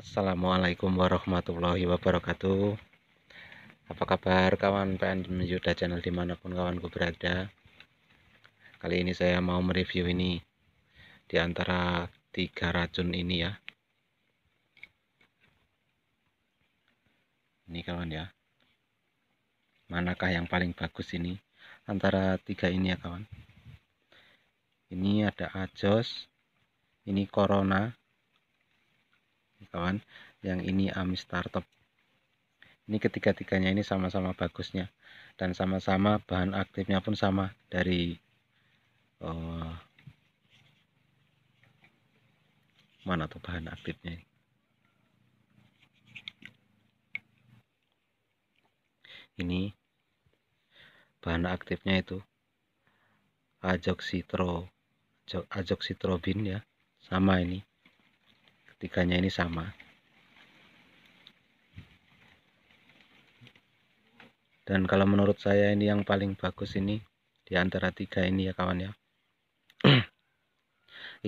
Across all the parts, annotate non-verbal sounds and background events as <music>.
Assalamualaikum warahmatullahi wabarakatuh Apa kabar kawan PN Yuda Channel dimanapun kawanku berada Kali ini saya mau mereview ini Di antara tiga racun ini ya Ini kawan ya Manakah yang paling bagus ini Antara tiga ini ya kawan Ini ada ajos Ini corona kawan yang ini AMI startup ini ketiga-tiganya ini sama-sama bagusnya dan sama-sama bahan aktifnya pun sama dari oh, mana tuh bahan aktifnya ini bahan aktifnya itu ajoksitro ajoksitrobin ya sama ini tiganya ini sama dan kalau menurut saya ini yang paling bagus ini di antara tiga ini ya kawan ya <clears throat>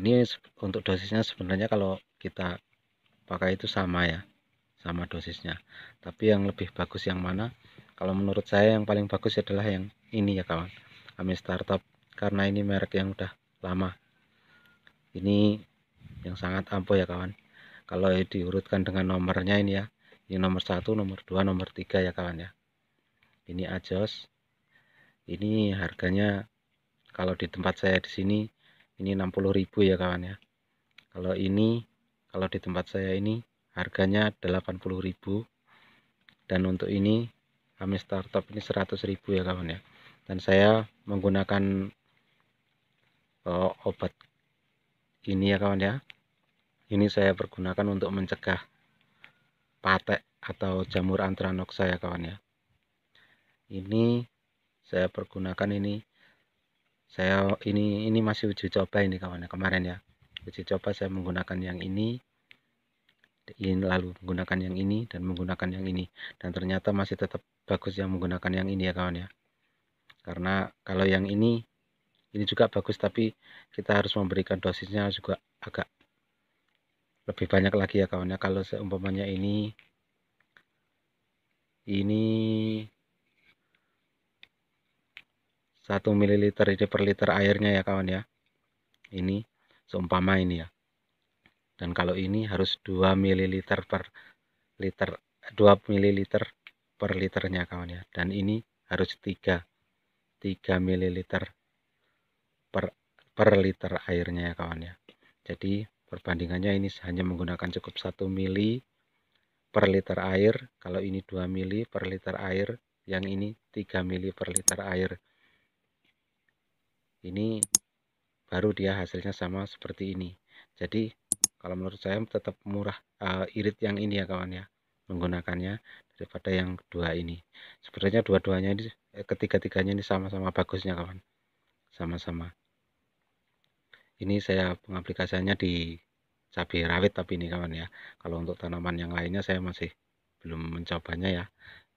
ini untuk dosisnya sebenarnya kalau kita pakai itu sama ya sama dosisnya tapi yang lebih bagus yang mana kalau menurut saya yang paling bagus adalah yang ini ya kawan kami startup karena ini merek yang udah lama ini yang sangat ampuh ya kawan kalau diurutkan dengan nomornya ini ya ini nomor satu nomor dua nomor tiga ya kawan ya ini ajos ini harganya kalau di tempat saya di sini ini 60.000 ya kawan ya kalau ini kalau di tempat saya ini harganya 80.000 dan untuk ini kami startup ini 100.000 ya kawan ya dan saya menggunakan uh, obat ini ya kawan ya ini saya pergunakan untuk mencegah patek atau jamur antranoksa ya kawan ya ini saya pergunakan ini saya ini ini masih uji coba ini kawan ya kemarin ya uji coba saya menggunakan yang ini ini lalu menggunakan yang ini dan menggunakan yang ini dan ternyata masih tetap bagus yang menggunakan yang ini ya kawan ya karena kalau yang ini ini juga bagus tapi kita harus memberikan dosisnya juga agak lebih banyak lagi ya kawannya kalau seumpamanya ini ini 1 ml ini per liter airnya ya kawan ya ini seumpama ini ya dan kalau ini harus 2 ml per liter 2 ml per liternya kawan ya dan ini harus 3 3 ml per per liter airnya ya kawan ya jadi perbandingannya ini hanya menggunakan cukup 1 mili per liter air kalau ini 2 mili per liter air yang ini 3 mili per liter air ini baru dia hasilnya sama seperti ini jadi kalau menurut saya tetap murah uh, irit yang ini ya kawan ya menggunakannya daripada yang dua ini sebenarnya dua-duanya ini eh, ketiga-tiganya ini sama-sama bagusnya kawan sama-sama ini saya pengaplikasiannya di cabai rawit tapi ini kawan ya kalau untuk tanaman yang lainnya saya masih belum mencobanya ya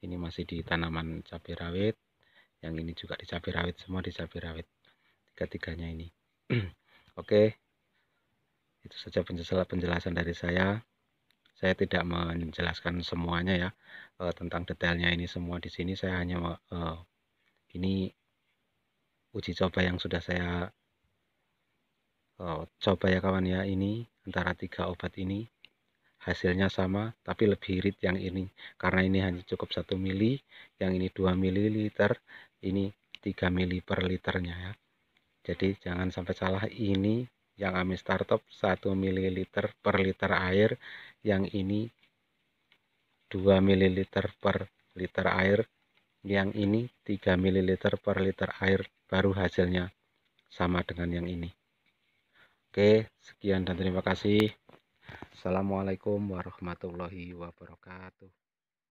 ini masih di tanaman cabai rawit yang ini juga di cabai rawit semua di cabai rawit tiga-tiganya ini <clears throat> oke okay. itu saja penjelasan dari saya saya tidak menjelaskan semuanya ya uh, tentang detailnya ini semua di sini saya hanya uh, ini uji coba yang sudah saya oh, coba ya kawan ya ini antara tiga obat ini hasilnya sama tapi lebih irit yang ini karena ini hanya cukup satu mili yang ini 2 mililiter ini 3 mili per liternya ya jadi jangan sampai salah ini yang amin Startup 1 mililiter per liter air yang ini 2 mililiter per liter air yang ini 3 mililiter per liter air baru hasilnya sama dengan yang ini Oke, sekian dan terima kasih. Assalamualaikum warahmatullahi wabarakatuh.